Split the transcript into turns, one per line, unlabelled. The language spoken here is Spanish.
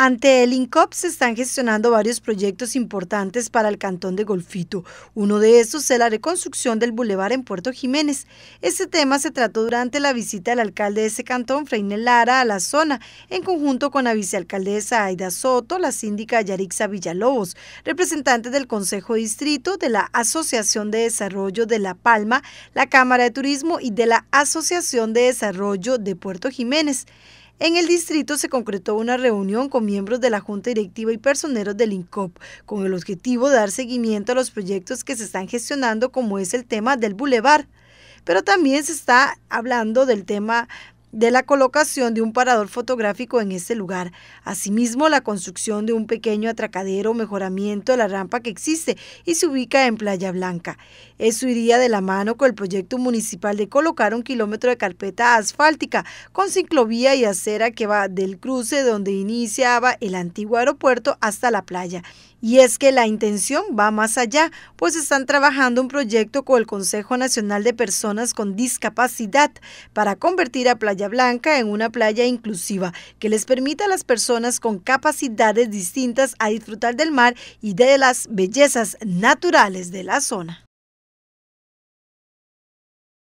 Ante el INCOP se están gestionando varios proyectos importantes para el cantón de Golfito. Uno de estos es la reconstrucción del bulevar en Puerto Jiménez. Este tema se trató durante la visita del alcalde de ese cantón, Freine Lara, a la zona, en conjunto con la vicealcaldesa Aida Soto, la síndica Yarixa Villalobos, representantes del Consejo Distrito, de la Asociación de Desarrollo de La Palma, la Cámara de Turismo y de la Asociación de Desarrollo de Puerto Jiménez. En el distrito se concretó una reunión con miembros de la Junta Directiva y personeros del INCOP, con el objetivo de dar seguimiento a los proyectos que se están gestionando, como es el tema del bulevar. Pero también se está hablando del tema de la colocación de un parador fotográfico en este lugar. Asimismo, la construcción de un pequeño atracadero, mejoramiento de la rampa que existe y se ubica en Playa Blanca. Eso iría de la mano con el proyecto municipal de colocar un kilómetro de carpeta asfáltica con ciclovía y acera que va del cruce donde iniciaba el antiguo aeropuerto hasta la playa y es que la intención va más allá, pues están trabajando un proyecto con el Consejo Nacional de Personas con Discapacidad para convertir a Playa Blanca en una playa inclusiva que les permita a las personas con capacidades distintas a disfrutar del mar y de las bellezas naturales de la zona.